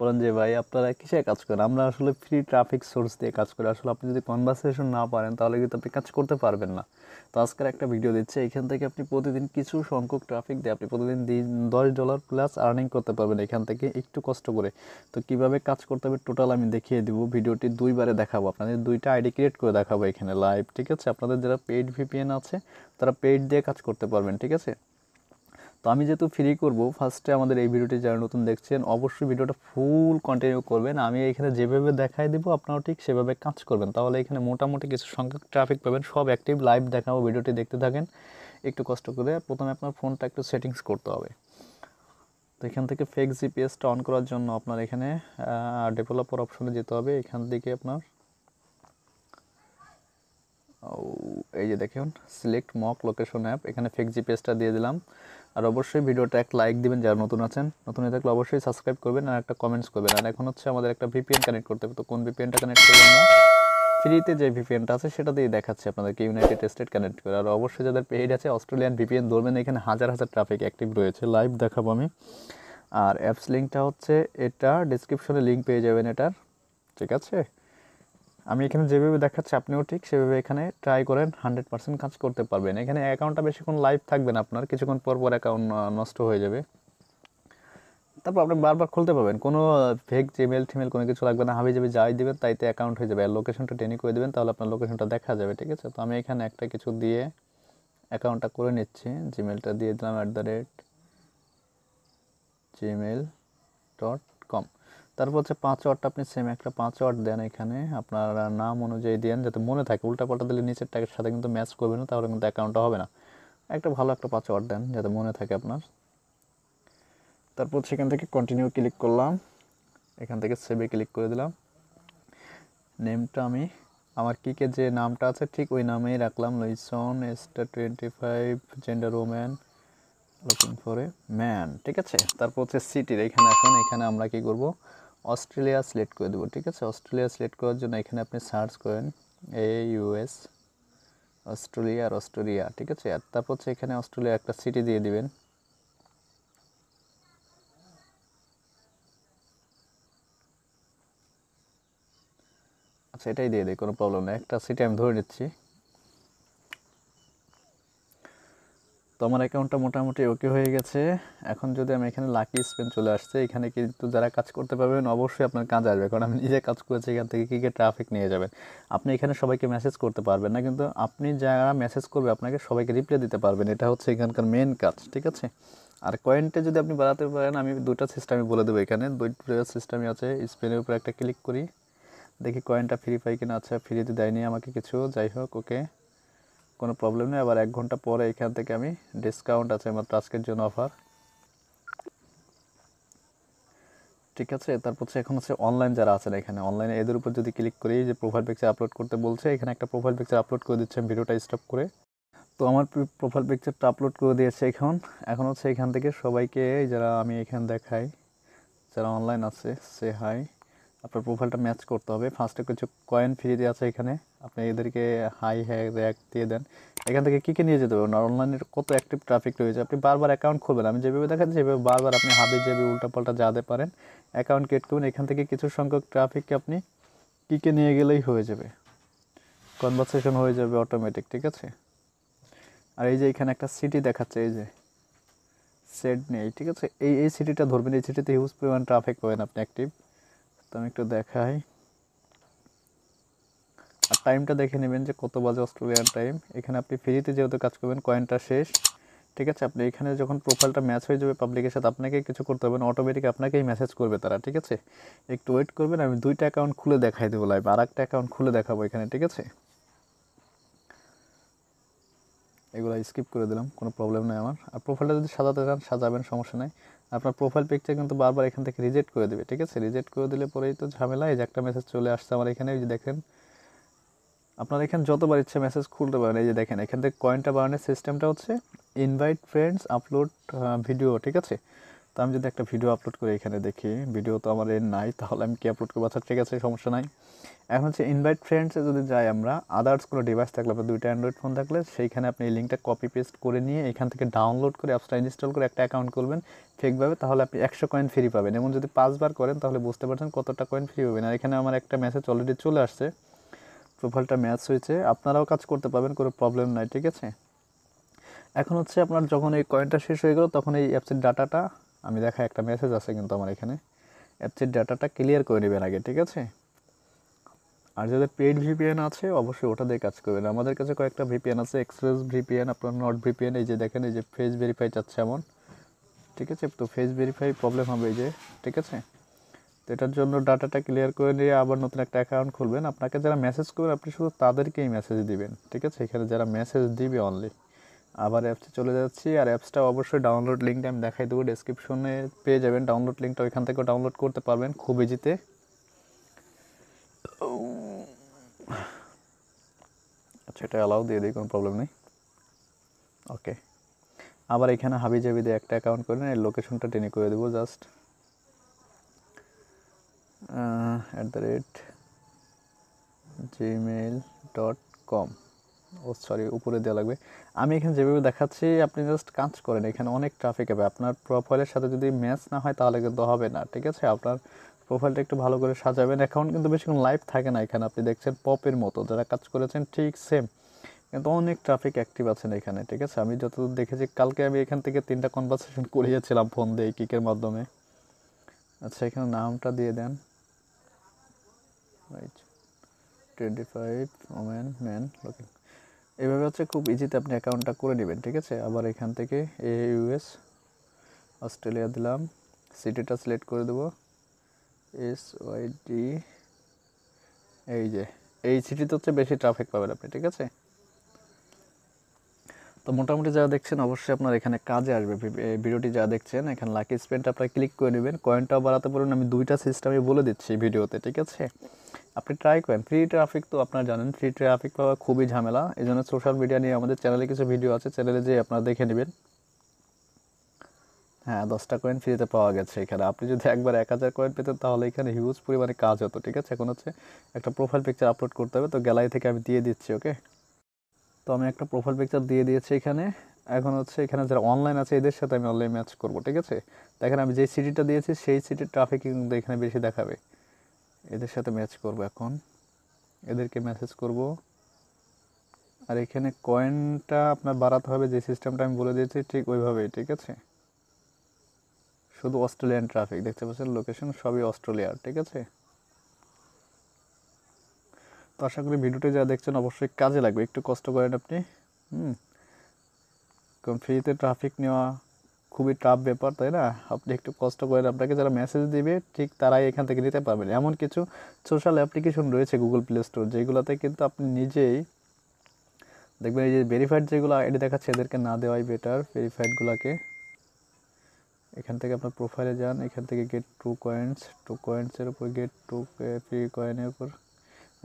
বলেন যে ভাই আপনারা কিসে কাজ করেন আমরা আসলে ফ্রি ট্রাফিক সোর্স দিয়ে কাজ করি আসলে আপনি যদি কনভারসেশন না পারেন তাহলে কিন্তু আপনি কাজ করতে পারবেন না তো আজকের একটা ভিডিও দিচ্ছে এখান থেকে আপনি প্রতিদিন কিছু সংখ্যক ট্রাফিক দিয়ে আপনি প্রতিদিন দিন দশ ডলার প্লাস আর্নিং করতে পারবেন এখান থেকে একটু কষ্ট করে তো কিভাবে কাজ করতে হবে টোটাল আমি দেখিয়ে দিব ভিডিওটি দুইবারে দেখাবো আপনাদের দুইটা আইডি ক্রিয়েট করে দেখাবো এখানে লাইভ ঠিক আছে আপনাদের যারা পেইড ভিপিএন আছে তারা পেইড দিয়ে কাজ করতে পারবেন ঠিক আছে তো আমি যেহেতু ফ্রি করবো ফার্স্টে আমাদের এই ভিডিওটি যারা নতুন দেখছেন অবশ্যই ভিডিওটা ফুল কন্টিনিউ করবেন আমি এখানে যেভাবে দেখাই দেবো আপনারাও ঠিক সেভাবে কাজ করবেন তাহলে এখানে মোটামুটি কিছু সংখ্যক ট্রাফিক পাবেন সব অ্যাক্টিভ লাইভ দেখাবো ভিডিওটি দেখতে থাকেন একটু কষ্ট করে প্রথমে আপনার ফোনটা একটু সেটিংস করতে হবে তো এখান থেকে ফেক জিপিএসটা অন করার জন্য আপনার এখানে ডেভেলপার অপশনে যেতে হবে এখান থেকে আপনার এই যে দেখুন সিলেক্ট মক লোকেশন অ্যাপ এখানে ফেক জিপিএসটা দিয়ে দিলাম আর অবশ্যই ভিডিওটা এক লাইক দিবেন যারা নতুন আছেন নতুন হয়ে থাকলে অবশ্যই সাবস্ক্রাইব করবেন আর একটা কমেন্টস করবেন আর এখন হচ্ছে আমাদের একটা ভিপিএন কানেক্ট করতে হবে তো কোন ভিপিএনটা কানেক্ট করবেন না ফ্রিতে যে ভিপিএনটা আছে সেটা দিয়ে দেখাচ্ছে আপনাদেরকে ইউনাইটেড স্টেট কানেক্ট করে আর অবশ্যই যাদের পেইড আছে অস্ট্রেলিয়ান ভিপিএন ধরবেন এখানে হাজার হাজার ট্রাফিক অ্যাক্টিভ রয়েছে লাইভ দেখাবো আমি আর অ্যাপস লিঙ্কটা হচ্ছে এটা ডিসক্রিপশনে লিঙ্ক পেয়ে যাবেন এটার ঠিক আছে আমি এখানে যেভাবে দেখাচ্ছি আপনিও ঠিক সেভাবে এখানে ট্রাই করেন হান্ড্রেড পার্সেন্ট কাজ করতে পারবেন এখানে অ্যাকাউন্টটা বেশিক্ষণ লাইভ থাকবেন আপনার কিছুক্ষণ পর পর অ্যাকাউন্ট নষ্ট হয়ে যাবে তারপর আপনি বারবার খুলতে পারবেন কোনো ফেক জিমেল থিমেল কোনো কিছু লাগবে না হাবি যাবে যাই দেবেন তাইতে অ্যাকাউন্ট হয়ে যাবে আর লোকেশনটা টেনি করে দেবেন তাহলে আপনার লোকেশনটা দেখা যাবে ঠিক আছে তো আমি এখানে একটা কিছু দিয়ে অ্যাকাউন্টটা করে নিচ্ছি জিমেলটা দিয়ে দিলাম at the rate Gmail dot তারপর হচ্ছে ওয়ার্ডটা আপনি সেম একটা পাঁচওয়ার্ড দেন এখানে আপনার নাম অনুযায়ী দেন যাতে মনে থাকে উল্টাপাল্টা দিলে নিচের টাকার সাথে কিন্তু ম্যাচ করবে না তাহলে কিন্তু অ্যাকাউন্টটা হবে না একটা ভালো একটা পাঁচওয়ার্ড দেন যাতে মনে থাকে আপনার তারপর সেখান থেকে কন্টিনিউ ক্লিক করলাম এখান থেকে সেভে ক্লিক করে দিলাম নেমটা আমি আমার কিকে যে নামটা আছে ঠিক ওই নামেই রাখলাম লইসন এস্টার twenty five gender woman looking for a man ঠিক আছে তারপর হচ্ছে সিটির এখানে আসুন এখানে আমরা কি করব অস্ট্রেলিয়া সিলেক্ট করে দেবো ঠিক আছে অস্ট্রেলিয়া সিলেক্ট করার জন্য এখানে আপনি সার্চ করেন এ ইউএস অস্ট্রেলিয়া আর অস্ট্রেলিয়া ঠিক আছে আর তারপর হচ্ছে এখানে অস্ট্রেলিয়া একটা সিটি দিয়ে দিবেন আচ্ছা এটাই দিয়ে দিই কোনো প্রবলেম নেই একটা সিটি আমি ধরে নিচ্ছি তো আমার অ্যাকাউন্টটা মোটামুটি ওকে হয়ে গেছে এখন যদি আমি এখানে লাকি স্পেন চলে আসছে এখানে কিন্তু যারা কাজ করতে পারবেন অবশ্যই আপনার কাজ আসবে কারণ আমি নিজে কাজ করেছি এখান থেকে কী কী ট্রাফিক নিয়ে যাবেন আপনি এখানে সবাইকে মেসেজ করতে পারবেন না কিন্তু আপনি যারা মেসেজ করবে আপনাকে সবাইকে রিপ্লাই দিতে পারবেন এটা হচ্ছে এখানকার মেন কাজ ঠিক আছে আর কয়েনটা যদি আপনি বাড়াতে পারেন আমি দুটা সিস্টেমে বলে দেবো এখানে দুইটা সিস্টেমই আছে স্পেনের উপরে একটা ক্লিক করি দেখি কয়েনটা ফ্রি পাই কিনা আচ্ছা ফ্রিতে দেয়নি আমাকে কিছু যাই হোক ওকে কোনো প্রবলেম নেই আবার এক ঘন্টা পরে এখান থেকে আমি ডিসকাউন্ট আছে মাত্র আজকের জন্য অফার ঠিক আছে তারপর হচ্ছে এখন হচ্ছে অনলাইন যারা আছেন এখানে অনলাইনে এদের উপর যদি ক্লিক করি যে প্রোফাইল পিকচার আপলোড করতে বলছে এখানে একটা প্রোফাইল পিকচার আপলোড করে দিচ্ছে ভিডিওটা স্টপ করে তো আমার প্রোফাইল পিকচারটা আপলোড করে দিয়েছে এখন এখন হচ্ছে এখান থেকে সবাইকে যারা আমি এখানে দেখাই যারা অনলাইন আছে সে হাই আপনার প্রোফাইলটা ম্যাচ করতে হবে ফার্স্টে কিছু কয়েন ফ্রি দিয়ে আছে এখানে আপনি এদেরকে হাই হ্যাক র্যাক দিয়ে দেন এখান থেকে কী কী নিয়ে যেতে পারবেন অনলাইনের কত অ্যাক্টিভ ট্রাফিক রয়েছে আপনি বারবার অ্যাকাউন্ট খুলবেন আমি যেভাবে দেখাচ্ছি সেভাবে বারবার আপনি হাবি যেভাবে উল্টাপাল্টা যাতে পারেন অ্যাকাউন্ট ক্রিয়েট করুন এখান থেকে কিছু সংখ্যক ট্রাফিককে আপনি কী কী নিয়ে গেলেই হয়ে যাবে কনভারসেশন হয়ে যাবে অটোমেটিক ঠিক আছে আর এই যে এখানে একটা সিটি দেখাচ্ছে এই যে সেট নেই ঠিক আছে এই এই সিটিটা ধরবেন এই সিটিতে হিউজ পরিমাণ ট্রাফিক পাবেন আপনি অ্যাক্টিভ তো আমি একটু দেখাই আর টাইমটা দেখে নেবেন যে কত বাজে অস্ট্রেলিয়ান টাইম এখানে আপনি ফ্রিতে যেহেতু কাজ করবেন কয়েনটা শেষ ঠিক আছে আপনি এখানে যখন প্রোফাইলটা ম্যাচ হয়ে যাবে পাবলিকের সাথে আপনাকে কিছু করতে হবে অটোমেটিক আপনাকেই মেসেজ করবে তারা ঠিক আছে একটু ওয়েট করবেন আমি দুইটা অ্যাকাউন্ট খুলে দেখাই দেবো লাইভ আর একটা অ্যাকাউন্ট খুলে দেখাবো এখানে ঠিক আছে এগুলো স্কিপ করে দিলাম কোনো প্রবলেম নেই আমার আর প্রোফাইলটা যদি সাজাতে চান সাজাবেন সমস্যা নেই আপনার প্রোফাইল পিকচার কিন্তু বারবার এখান থেকে রিজেক্ট করে দেবে ঠিক আছে রিজেক্ট করে দিলে পরেই তো ঝামেলা এই যে একটা মেসেজ চলে আসছে আমার এখানে ওই যে দেখেন আপনার এখানে যতবার ইচ্ছে মেসেজ খুলতে পারেন এই যে দেখেন এখান থেকে কয়েনটা বাড়ানোর সিস্টেমটা হচ্ছে ইনভাইট ফ্রেন্ডস আপলোড ভিডিও ঠিক আছে তো আমি যদি একটা ভিডিও আপলোড করি এখানে দেখি ভিডিও তো আমার এর নাই তাহলে আমি কি আপলোড করবো আচ্ছা ঠিক আছে সমস্যা নাই এখন হচ্ছে ইনভাইট ফ্রেন্ডসে যদি যাই আমরা আদার্স কোনো ডিভাইস থাকলে বা দুইটা অ্যান্ড্রয়েড ফোন থাকলে সেইখানে আপনি এই লিঙ্কটা কপি পেস্ট করে নিয়ে এখান থেকে ডাউনলোড করে অ্যাপসটা ইনস্টল করে একটা অ্যাকাউন্ট করবেন ফেকভাবে তাহলে আপনি একশো কয়েন ফ্রি পাবেন এবং যদি পাঁচবার করেন তাহলে বুঝতে পারছেন কতটা কয়েন ফ্রি পাবেন আর এখানে আমার একটা মেসেজ অলরেডি চলে আসছে প্রোফাইলটা ম্যাচ হয়েছে আপনারাও কাজ করতে পারবেন কোনো প্রবলেম নাই ঠিক আছে এখন হচ্ছে আপনার যখন এই কয়েনটা শেষ হয়ে গেল তখন এই অ্যাপসের ডাটাটা আমি দেখা একটা মেসেজ আছে কিন্তু আমার এখানে অ্যাপসের ডাটাটা ক্লিয়ার করে নেবেন আগে ঠিক আছে আর যাদের পেইড ভিপিএন আছে অবশ্যই ওটা দিয়ে কাজ করবেন আমাদের কাছে কয়েকটা ভিপিএন আছে এক্সপ্রেস ভিপিএন আপনার নট ভিপিএন এই যে দেখেন এই যে ফেস ভেরিফাই চাচ্ছে এমন ঠিক আছে তো ফেস ভেরিফাই প্রবলেম হবে এই যে ঠিক আছে তো এটার জন্য ডাটাটা ক্লিয়ার করে নিয়ে আবার নতুন একটা অ্যাকাউন্ট খুলবেন আপনাকে যারা মেসেজ করবেন আপনি শুধু তাদেরকেই মেসেজ দিবেন ঠিক আছে এখানে যারা মেসেজ দিবে অনলি আবার অ্যাপসে চলে যাচ্ছি আর অ্যাপসটা অবশ্যই ডাউনলোড লিঙ্কটা আমি দেখাই দেবো ডিসক্রিপশনে পেয়ে যাবেন ডাউনলোড লিঙ্কটা ওইখান থেকেও ডাউনলোড করতে পারবেন খুব ইজিতে আচ্ছা এটা অ্যালাউ দিয়ে দিই কোনো প্রবলেম নেই ওকে আবার এখানে হাবি জাবি দিয়ে একটা অ্যাকাউন্ট করে এর লোকেশনটা টেনে করে দেবো just at the rate Gmail dot com ও সরি উপরে দেওয়া লাগবে আমি এখানে যেভাবে দেখাচ্ছি আপনি জাস্ট কাজ করেন এখানে অনেক ট্রাফিক হবে আপনার প্রোফাইলের সাথে যদি ম্যাচ না হয় তাহলে কিন্তু হবে না ঠিক আছে আপনার প্রোফাইলটা একটু ভালো করে সাজাবেন অ্যাকাউন্ট কিন্তু বেশিক্ষণ লাইভ থাকে না এখানে আপনি দেখছেন পপের মতো যারা কাজ করেছেন ঠিক সেম কিন্তু অনেক ট্রাফিক অ্যাক্টিভ আছেন এখানে ঠিক আছে আমি যতদূর দেখেছি কালকে আমি এখান থেকে তিনটা কনভারসেশন করিয়েছিলাম ফোন দিয়ে কিকের মাধ্যমে আচ্ছা এখানে নামটা দিয়ে দেন right twenty five women man okay এভাবে হচ্ছে খুব ইজিতে আপনি অ্যাকাউন্টটা করে নেবেন ঠিক আছে আবার এখান থেকে এ ইউএস অস্ট্রেলিয়া দিলাম সিটিটা সিলেক্ট করে দেবো এস ওয়াই ডি এই যে এই সিটিতে হচ্ছে বেশি ট্রাফিক পাবেন আপনি ঠিক আছে তো মোটামুটি যারা দেখছেন অবশ্যই আপনার এখানে কাজে আসবে ভিডিওটি যা দেখছেন এখানে লাকি স্পেনটা আপনারা ক্লিক করে নেবেন কয়েনটাও বাড়াতে পারেন আমি দুইটা সিস্টেমই বলে দিচ্ছি ভিডিওতে ঠিক আছে আপনি ট্রাই করেন ফ্রি ট্রাফিক তো আপনারা জানেন ফ্রি ট্রাফিক পাওয়া খুবই ঝামেলা এই জন্য সোশ্যাল মিডিয়া নিয়ে আমাদের চ্যানেলে কিছু ভিডিও আছে চ্যানেলে যেয়ে আপনারা দেখে নেবেন হ্যাঁ দশটা কয়েন ফ্রিতে পাওয়া গেছে এখানে আপনি যদি একবার এক হাজার কয়েন পেতেন তাহলে এখানে হিউজ পরিমাণে কাজ হতো ঠিক আছে এখন হচ্ছে একটা প্রোফাইল পিকচার আপলোড করতে হবে তো গ্যালারি থেকে আমি দিয়ে দিচ্ছি ওকে তো আমি একটা প্রোফাইল পিকচার দিয়ে দিয়েছি এখানে এখন হচ্ছে এখানে যারা অনলাইন আছে এদের সাথে আমি অনলাইন ম্যাচ করব ঠিক আছে তো এখানে আমি যে সিটিটা দিয়েছি সেই সিটির ট্রাফিক কিন্তু এখানে বেশি দেখাবে এদের সাথে ম্যাচ করব এখন এদেরকে মেসেজ করব আর এখানে কয়েনটা আপনার বাড়াতে হবে যে সিস্টেমটা আমি বলে দিয়েছি ঠিক ওইভাবেই ঠিক আছে শুধু অস্ট্রেলিয়ান ট্রাফিক দেখতে পাচ্ছেন লোকেশন সবই অস্ট্রেলিয়ার ঠিক আছে তো আশা করি ভিডিওটি যা দেখছেন অবশ্যই কাজে লাগবে একটু কষ্ট করেন আপনি হুম কারণ ফ্রিতে ট্রাফিক নেওয়া খুবই টাফ ব্যাপার তাই না আপনি একটু কষ্ট করেন আপনাকে যারা মেসেজ দিবে ঠিক তারাই এখান থেকে নিতে পারবেন এমন কিছু সোশ্যাল অ্যাপ্লিকেশন রয়েছে গুগল প্লে স্টোর যেগুলোতে কিন্তু আপনি নিজেই দেখবেন এই যে ভেরিফাইড যেগুলো আইডি দেখাচ্ছে এদেরকে না দেওয়াই বেটার ভেরিফাইডগুলোকে এখান থেকে আপনার প্রোফাইলে যান এখান থেকে গেট টু কয়েন্স টু কয়েন্সের উপর গেট টু ফ্রি কয়েনের উপর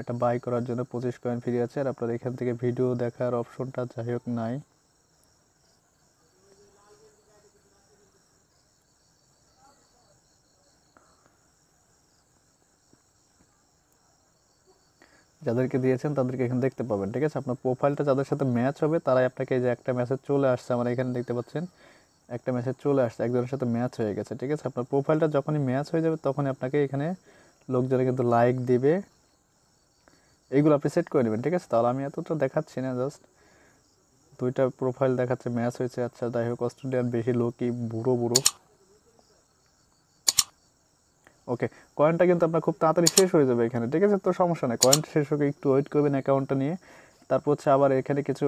একটা বাই করার জন্য পঁচিশ কয়েন ফ্রি আছে আর আপনার এখান থেকে ভিডিও দেখার অপশনটা যাই হোক নাই যাদেরকে দিয়েছেন তাদেরকে এখানে দেখতে পাবেন ঠিক আছে আপনার প্রোফাইলটা যাদের সাথে ম্যাচ হবে তারাই আপনাকে যে একটা মেসেজ চলে আসছে আমার এখানে দেখতে পাচ্ছেন একটা মেসেজ চলে আসছে একজনের সাথে ম্যাচ হয়ে গেছে ঠিক আছে আপনার প্রোফাইলটা যখনই ম্যাচ হয়ে যাবে তখনই আপনাকে এখানে লোকজনে কিন্তু লাইক দিবে এইগুলো আপনি সেট করে নেবেন ঠিক আছে তাহলে আমি এতটা দেখাচ্ছি না জাস্ট দুইটা প্রোফাইল দেখাচ্ছে ম্যাচ হয়েছে আচ্ছা যাই হোক অস্ট্রেলিয়ান বেশি লোকই বুড়ো বুড়ো ওকে কয়েনটা কিন্তু আপনার খুব তাড়াতাড়ি শেষ হয়ে যাবে এখানে ঠিক আছে তো সমস্যা নেই কয়েন্ট শেষ হোক একটু ওয়েট করবেন অ্যাকাউন্টটা নিয়ে তারপর হচ্ছে আবার এখানে কিছু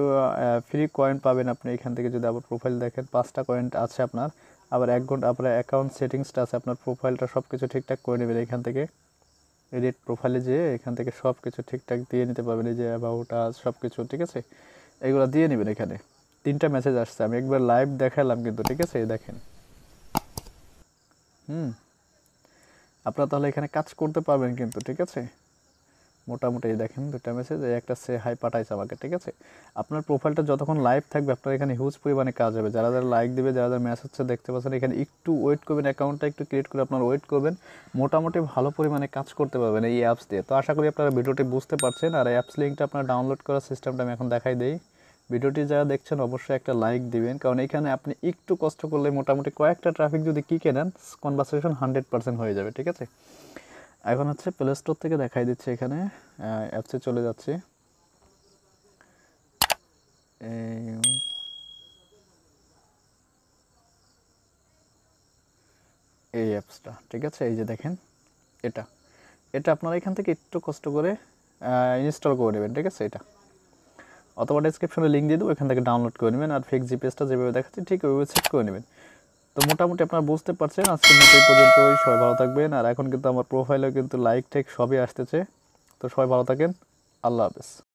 ফ্রি কয়েন পাবেন আপনি এখান থেকে যদি আবার প্রোফাইল দেখেন পাঁচটা কয়েন আছে আপনার আবার এক ঘন্টা আপনার অ্যাকাউন্ট সেটিংসটা আছে আপনার প্রোফাইলটা সব কিছু ঠিকঠাক করে নেবেন এখান থেকে এডিট প্রোফাইলে যেয়ে এখান থেকে সব কিছু ঠিকঠাক দিয়ে নিতে পারবেন এই যে অ্যাবাউটা সব কিছু ঠিক আছে এগুলো দিয়ে নেবেন এখানে তিনটা মেসেজ আসছে আমি একবার লাইভ দেখালাম কিন্তু ঠিক আছে দেখেন হুম আপনারা তাহলে এখানে কাজ করতে পারবেন কিন্তু ঠিক আছে মোটামুটি দেখেন দুটা মেসেজ একটা সে হাই পাঠাইছে আমাকে ঠিক আছে আপনার প্রোফাইলটা যতক্ষণ লাইভ থাকবে আপনার এখানে হিউজ পরিমাণে কাজ হবে যারা যারা লাইক দেবে যারা যারা হচ্ছে দেখতে পাচ্ছেন এখানে একটু ওয়েট করবেন অ্যাকাউন্টটা একটু ক্রিয়েট করে আপনার ওয়েট করবেন মোটামুটি ভালো পরিমাণে কাজ করতে পারবেন এই অ্যাপস দিয়ে তো আশা করি আপনারা ভিডিওটি বুঝতে পারছেন আর অ্যাপস লিঙ্কটা আপনার ডাউনলোড করার সিস্টেমটা আমি এখন দেখাই দিই ভিডিওটি যারা দেখছেন অবশ্যই একটা লাইক দিবেন কারণ এখানে আপনি একটু কষ্ট করলে মোটামুটি কয়েকটা ট্রাফিক যদি কী কেনেন কনভার্সেশন হান্ড্রেড পার্সেন্ট হয়ে যাবে ঠিক আছে এখন হচ্ছে প্লে স্টোর থেকে দেখাই দিচ্ছে এখানে অ্যাপসে চলে যাচ্ছে এই অ্যাপসটা ঠিক আছে এই যে দেখেন এটা এটা আপনারা এখান থেকে একটু কষ্ট করে ইনস্টল করে নেবেন ঠিক আছে এটা অথবা ডিসক্রিপশনে লিঙ্ক দিয়ে দেবো এখান থেকে ডাউনলোড করে নেবেন আর ফেক জিপিএসটা যেভাবে দেখাচ্ছি ঠিক ওইভাবে সেট করে নেবেন তো মোটামুটি আপনারা বুঝতে পারছেন আজকের মতো এই ওই সবাই ভালো থাকবেন আর এখন কিন্তু আমার প্রোফাইলেও কিন্তু লাইক টেক সবই আসতেছে তো সবাই ভালো থাকেন আল্লাহ হাফেজ